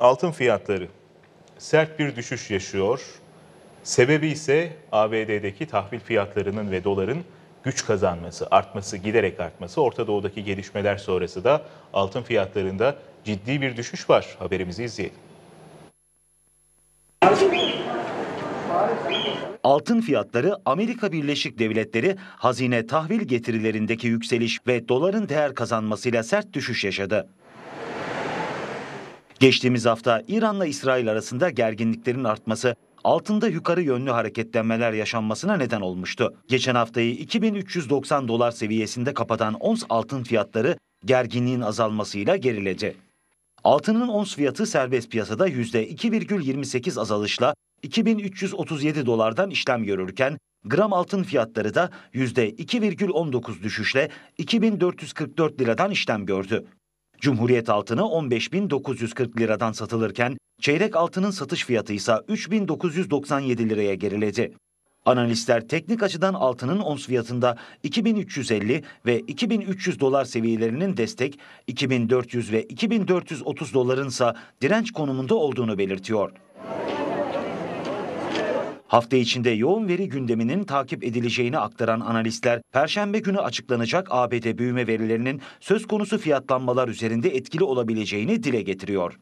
altın fiyatları sert bir düşüş yaşıyor. Sebebi ise ABD'deki tahvil fiyatlarının ve doların güç kazanması, artması, giderek artması. Orta Doğu'daki gelişmeler sonrası da altın fiyatlarında ciddi bir düşüş var. Haberimizi izleyelim. Altın fiyatları Amerika Birleşik Devletleri hazine tahvil getirilerindeki yükseliş ve doların değer kazanmasıyla sert düşüş yaşadı. Geçtiğimiz hafta İran'la İsrail arasında gerginliklerin artması altında yukarı yönlü hareketlenmeler yaşanmasına neden olmuştu. Geçen haftayı 2390 dolar seviyesinde kapatan ons altın fiyatları gerginliğin azalmasıyla geriledi. Altının ons fiyatı serbest piyasada %2,28 azalışla 2337 dolardan işlem görürken gram altın fiyatları da %2,19 düşüşle 2444 liradan işlem gördü. Cumhuriyet altını 15.940 liradan satılırken çeyrek altının satış fiyatı ise 3.997 liraya geriledi. Analistler teknik açıdan altının ons fiyatında 2350 ve 2300 dolar seviyelerinin destek, 2400 ve 2430 doların ise direnç konumunda olduğunu belirtiyor. Hafta içinde yoğun veri gündeminin takip edileceğini aktaran analistler, Perşembe günü açıklanacak ABD büyüme verilerinin söz konusu fiyatlanmalar üzerinde etkili olabileceğini dile getiriyor.